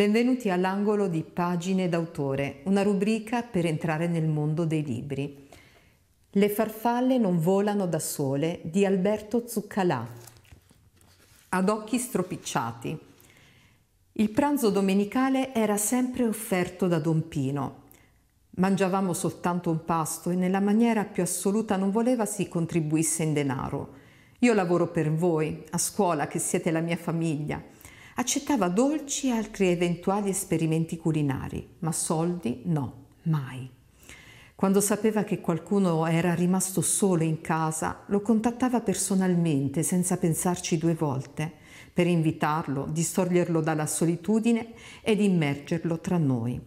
Benvenuti all'angolo di Pagine d'autore, una rubrica per entrare nel mondo dei libri. Le farfalle non volano da sole di Alberto Zuccalà. Ad occhi stropicciati. Il pranzo domenicale era sempre offerto da Don Pino. Mangiavamo soltanto un pasto e nella maniera più assoluta non voleva si contribuisse in denaro. Io lavoro per voi, a scuola che siete la mia famiglia. Accettava dolci e altri eventuali esperimenti culinari, ma soldi no, mai. Quando sapeva che qualcuno era rimasto solo in casa, lo contattava personalmente senza pensarci due volte, per invitarlo, distoglierlo dalla solitudine ed immergerlo tra noi.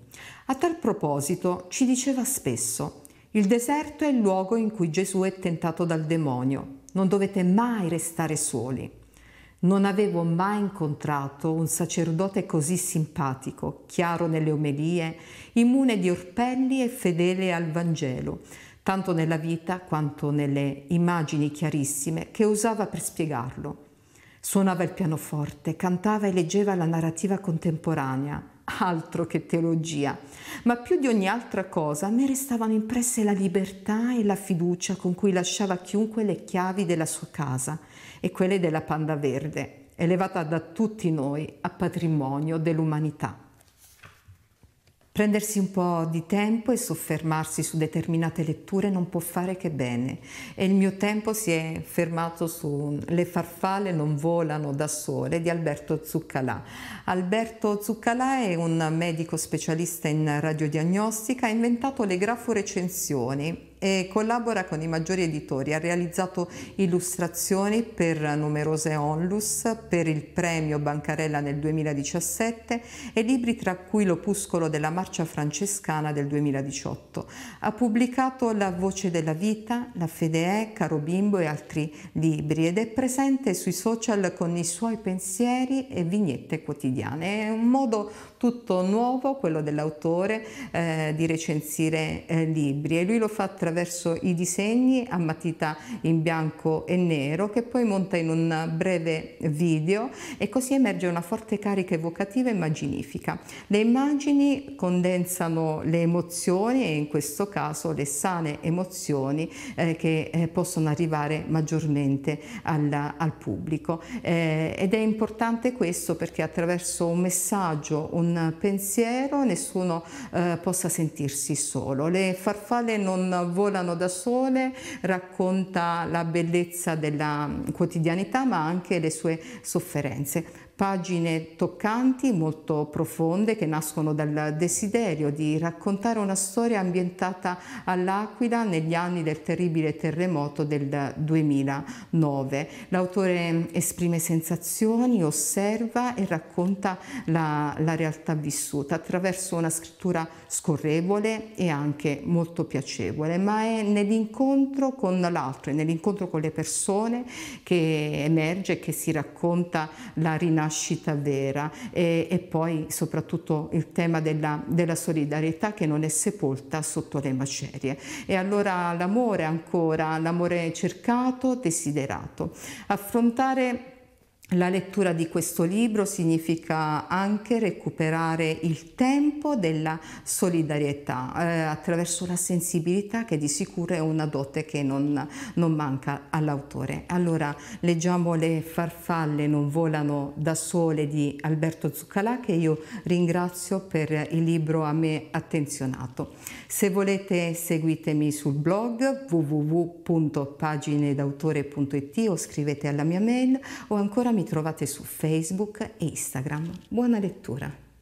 A tal proposito ci diceva spesso, il deserto è il luogo in cui Gesù è tentato dal demonio, non dovete mai restare soli. Non avevo mai incontrato un sacerdote così simpatico, chiaro nelle omelie, immune di orpelli e fedele al Vangelo, tanto nella vita quanto nelle immagini chiarissime che usava per spiegarlo. Suonava il pianoforte, cantava e leggeva la narrativa contemporanea altro che teologia, ma più di ogni altra cosa a me restavano impresse la libertà e la fiducia con cui lasciava chiunque le chiavi della sua casa e quelle della Panda Verde, elevata da tutti noi a patrimonio dell'umanità. Prendersi un po' di tempo e soffermarsi su determinate letture non può fare che bene e il mio tempo si è fermato su Le farfalle non volano da sole di Alberto Zuccalà. Alberto Zuccalà è un medico specialista in radiodiagnostica, ha inventato le graforecensioni e collabora con i maggiori editori. Ha realizzato illustrazioni per numerose onlus, per il premio Bancarella nel 2017 e libri tra cui l'opuscolo della Marcia Francescana del 2018. Ha pubblicato La voce della vita, La fede è, Caro Bimbo e altri libri ed è presente sui social con i suoi pensieri e vignette quotidiane. È un modo tutto nuovo, quello dell'autore, eh, di recensire eh, libri e lui lo fa attraverso i disegni a matita in bianco e nero che poi monta in un breve video e così emerge una forte carica evocativa e immaginifica. Le immagini condensano le emozioni e in questo caso le sane emozioni eh, che eh, possono arrivare maggiormente alla, al pubblico eh, ed è importante questo perché attraverso un messaggio, un pensiero, nessuno eh, possa sentirsi solo. Le farfalle non volano da sole, racconta la bellezza della mm, quotidianità ma anche le sue sofferenze. Pagine toccanti, molto profonde, che nascono dal desiderio di raccontare una storia ambientata all'Aquila negli anni del terribile terremoto del 2009. L'autore esprime sensazioni, osserva e racconta la, la realtà vissuta attraverso una scrittura scorrevole e anche molto piacevole, ma è nell'incontro con l'altro, è nell'incontro con le persone che emerge, e che si racconta la rinascita rinascita vera e, e poi soprattutto il tema della, della, solidarietà che non è sepolta sotto le macerie. E allora l'amore ancora, l'amore cercato, desiderato. Affrontare la lettura di questo libro significa anche recuperare il tempo della solidarietà eh, attraverso la sensibilità che di sicuro è una dote che non, non manca all'autore. Allora leggiamo Le farfalle non volano da sole di Alberto Zuccalà che io ringrazio per il libro a me attenzionato. Se volete seguitemi sul blog www.paginedautore.it o scrivete alla mia mail o ancora mi mi trovate su Facebook e Instagram. Buona lettura!